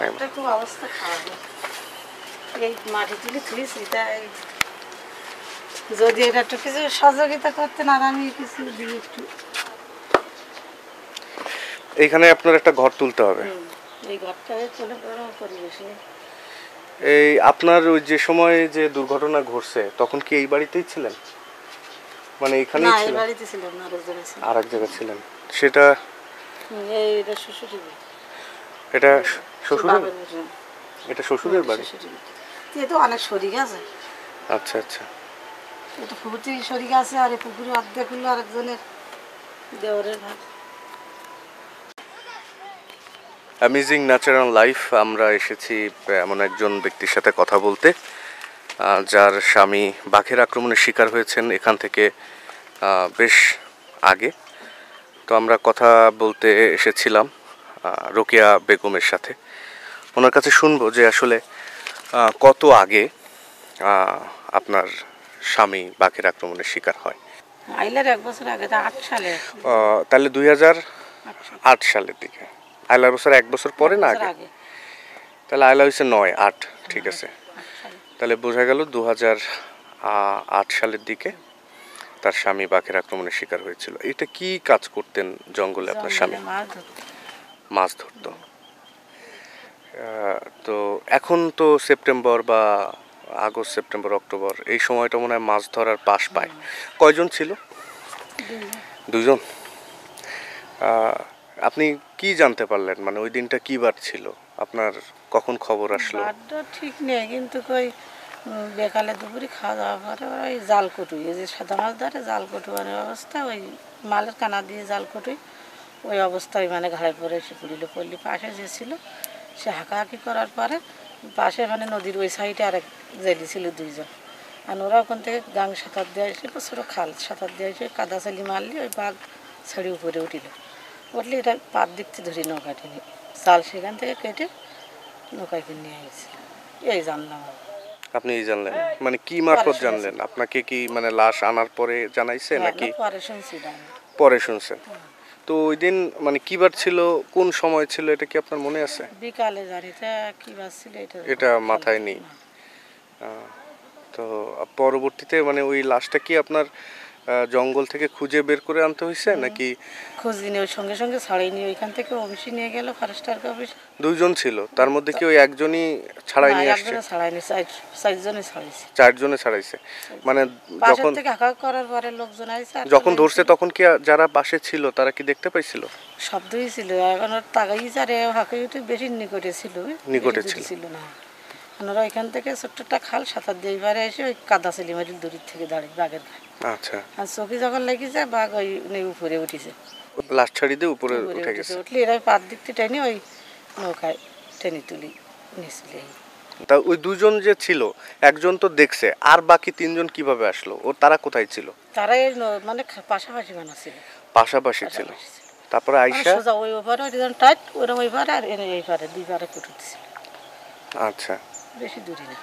যদি এটা একটু কিছু সহযোগিতা করতেন আর আমি এইখানে আপনার একটা ঘর তুলতে হবে এই আপনার ওই যে সময় যে দুর্ঘটনা ঘটছে তখন কি এই বাড়িতেই ছিলেন মানে এখানেই ছিলেন আর এক জায়গায় ছিলেন সেটা এটা শ্বশুরের এটা শ্বশুরের বাড়ি দিয়ে তো অনেক সরি গেছে আচ্ছা আচ্ছা এটা পুকুরটি সরি গেছে আর এই পুকুরে অর্ধেক হলো আরেকজনের দেওয়ারের অ্যামেজিং ন্যাচারাল লাইফ আমরা এসেছি এমন একজন ব্যক্তির সাথে কথা বলতে যার স্বামী বাঘের আক্রমণের শিকার হয়েছেন এখান থেকে বেশ আগে তো আমরা কথা বলতে এসেছিলাম রোকেয়া বেগমের সাথে ওনার কাছে শুনবো যে আসলে কত আগে আপনার স্বামী বাঘের আক্রমণের শিকার হয় আইলার এক বছর আগে সালে তাহলে দুই হাজার আট সালের দিকে আইলার বছর এক বছর পরে না আগে তাহলে আইলা হয়েছে নয় আট ঠিক আছে তাহলে বোঝা গেল দু হাজার আট সালের দিকে তার স্বামী বাঘের আক্রমণের শিকার হয়েছিল এটা কি কাজ করতেন জঙ্গলে আপনার স্বামী মাছ ধরত তো এখন তো সেপ্টেম্বর বা আগস্ট সেপ্টেম্বর অক্টোবর এই সময়টা মনে হয় মাছ ধরার পাশ পায় কয়জন ছিল দুজন আপনি কি জানতে পারলেন মানে ওই দিনটা কি বার ছিল আপনার কখন খবর আসলো ঠিক নেই কিন্তু কই বেকালে দুপুরে খাওয়া দাওয়া করে ওই জাল কুটুই যে সাদা মাছ ধরে জাল কটুয়ার অবস্থা ওই মালের কানা দিয়ে জাল কুটুই ওই অবস্থায় মানে ঘাড়ে পরে সে পড়িল পড়লি পাশে যে ছিল সে হাঁকাহাঁকি করার পরে পাশে মানে নদীর ওই সাইডে আরেক জেলি ছিল দুইজন আর ওরা ওখান থেকে গাং সাঁতার দিয়ে এসে প্রচুর খাল সাঁতার দিয়ে এসে কাদা চালি মারলি ওই বাঘ ছাড়ি উপরে উঠিল উঠলে এটা দিক থেকে ধরি নৌকাটিনি চাল সেখান থেকে কেটে নৌকায় নিয়ে গেছিল এই জানলাম আপনি এই জানলেন মানে কি মারফত জানলেন আপনাকে কি মানে লাশ আনার পরে জানাইছে নাকি পরে শুনছি পরে শুনছেন তো ওই দিন মানে কি বার ছিল কোন সময় ছিল এটা কি আপনার মনে আছে বিকালে এটা মাথায় নেই তো পরবর্তীতে মানে ওই লাশটা কি আপনার জঙ্গল থেকে খুঁজে বের করে আনতে হয়েছে নাকি খোঁজ দিনে ওই সঙ্গে সঙ্গে ছাড়াই নিয়ে ওইখান থেকে অংশী নিয়ে গেল ফরেস্টার অফিস দুইজন ছিল তার মধ্যে কি ওই একজনই ছাড়াই নিয়ে আসছে একজনে ছাড়াই নিয়ে চারজনে ছাড়াইছে চারজনে ছাড়াইছে মানে যখন থেকে হাকা করার পরে লোকজন আইছে যখন ধরছে তখন কি যারা পাশে ছিল তারা কি দেখতে পাইছিল শব্দই ছিল এখন ওর তাকাই যারে হাকাই বেশি নিকটে ছিল নিকটে ছিল না ওনারা এখান থেকে ছোট্ট একটা খাল সাঁতার দিয়ে এবারে এসে ওই কাদা সেলিমারির দূরের থেকে দাঁড়িয়ে বাঘের ঘাট আচ্ছা আর চোখে যখন লেগেছে বাঘ ওই উপরে উঠেছে লাশ ছাড়িয়ে দিয়ে উপরে উঠে গেছে উঠলে এরা পাত দিকতে টেনে ওই নৌকায় টেনে তুলি নিয়েছিল তা ওই দুজন যে ছিল একজন তো দেখছে আর বাকি তিনজন কিভাবে আসলো ও তারা কোথায় ছিল তারা মানে পাশাপাশি বানাছিল পাশাপাশি ছিল তারপরে আইসা সোজা ওই ওপারে ওই টাইট ওরকম ওই পারে আর এনে পারে দুই কুটুতেছিল আচ্ছা বেশি দূরে না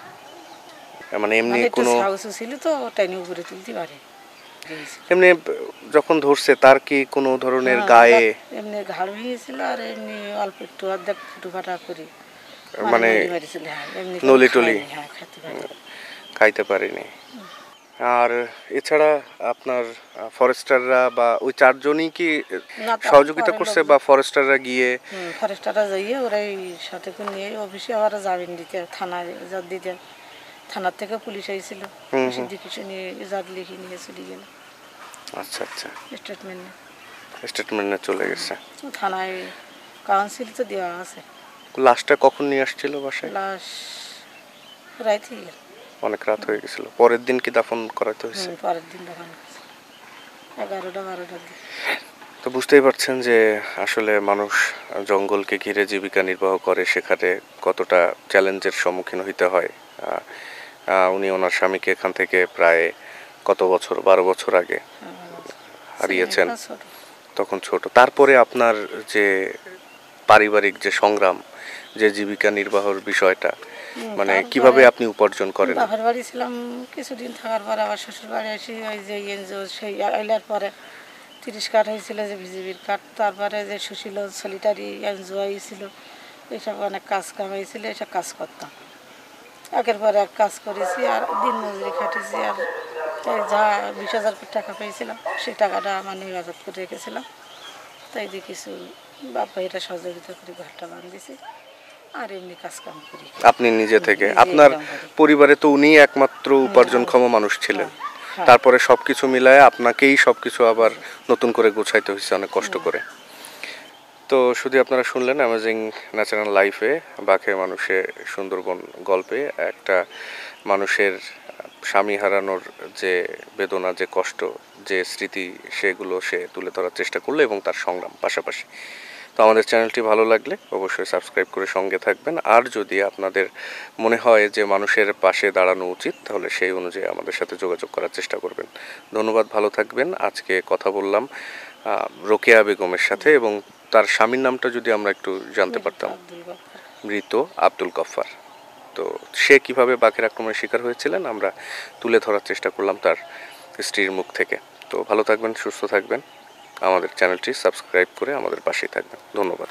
মানে এমনি কোনো হাউসও ছিল তো টাইনি উপরে তুলতে পারে এমনি যখন ধরছে তার কি কোনো ধরনের গায়ে এমনি ঘাড় ভেঙেছিল আর এমনি অল্প একটু অর্ধেক ফুটু ফাটা করে মানে হ্যাঁ, নলি টলি হ্যাঁ, খাইতে পারিনি আর এছাড়া আপনার ফরেস্টাররা বা ওই চারজনই কি সহযোগিতা করছে বা ফরেস্টাররা গিয়ে ফরেস্টাররা যাইয়ে ওরা এই সাথে নিয়ে অফিসে আবার জামিন দিতে থানায় যা দিতে থানার থেকে পুলিশ আইছিল কিছু নিয়ে জাদ লিখে নিয়ে চলে গেল আচ্ছা আচ্ছা স্টেটমেন্ট স্টেটমেন্ট না চলে গেছে থানায় কাউন্সিল তো দেওয়া আছে লাস্টটা কখন নিয়ে আসছিল বাসায় লাস্ট রাইতে গেল অনেক রাত হয়ে গেছিল পরের দিন কি দাফন করাতে হয়েছে তো বুঝতেই পারছেন যে আসলে মানুষ জঙ্গলকে ঘিরে জীবিকা নির্বাহ করে সেখানে কতটা চ্যালেঞ্জের সম্মুখীন হইতে হয় উনি ওনার স্বামীকে এখান থেকে প্রায় কত বছর বারো বছর আগে হারিয়েছেন তখন ছোট তারপরে আপনার যে পারিবারিক যে সংগ্রাম যে জীবিকা নির্বাহর বিষয়টা মানে কিভাবে আপনি উপার্জন করেন বাবার বাড়ি ছিলাম কিছুদিন থাকার পর আবার শ্বশুর বাড়ি এসে ওই যে এনজিও সেই আইলার পরে তিরিশ কার্ড হয়েছিল যে বিজেপির কার্ড তারপরে যে সুশীল সলিটারি এনজিও হয়েছিল এইসব অনেক কাজ কাম হয়েছিল এসব কাজ করতাম একের পর এক কাজ করেছি আর দিন মজুরি খাটিয়েছি আর যা বিশ হাজার টাকা পেয়েছিলাম সেই টাকাটা মানে হেফাজত করে রেখেছিলাম তাই দিয়ে কিছু বাবা এটা সহযোগিতা করে ঘরটা বান্ধিয়েছি আর এমনি কাজকাম করি আপনি নিজে থেকে আপনার পরিবারে তো উনি একমাত্র উপার্জনক্ষম মানুষ ছিলেন হ্যাঁ, হ্যাঁ। তারপরে সবকিছু মিলায় আপনাকেই সবকিছু আবার নতুন করে গোছাইতে হয়েছে অনেক কষ্ট করে তো শুধু আপনারা শুনলেন অ্যামাজিং ন্যাচারাল লাইফে বাঘে মানুষে সুন্দরবন গল্পে একটা মানুষের স্বামী হারানোর যে বেদনা যে কষ্ট যে স্মৃতি সেগুলো সে তুলে ধরার চেষ্টা করলো এবং তার সংগ্রাম পাশাপাশি তো আমাদের চ্যানেলটি ভালো লাগলে অবশ্যই সাবস্ক্রাইব করে সঙ্গে থাকবেন আর যদি আপনাদের মনে হয় যে মানুষের পাশে দাঁড়ানো উচিত তাহলে সেই অনুযায়ী আমাদের সাথে যোগাযোগ করার চেষ্টা করবেন ধন্যবাদ ভালো থাকবেন আজকে কথা বললাম রোকেয়া বেগমের সাথে এবং তার স্বামীর নামটা যদি আমরা একটু জানতে পারতাম মৃত আব্দুল গফফার তো সে কিভাবে বাঘের আক্রমণের শিকার হয়েছিলেন আমরা তুলে ধরার চেষ্টা করলাম তার স্ত্রীর মুখ থেকে তো ভালো থাকবেন সুস্থ থাকবেন আমাদের চ্যানেলটি সাবস্ক্রাইব করে আমাদের পাশেই থাকবেন ধন্যবাদ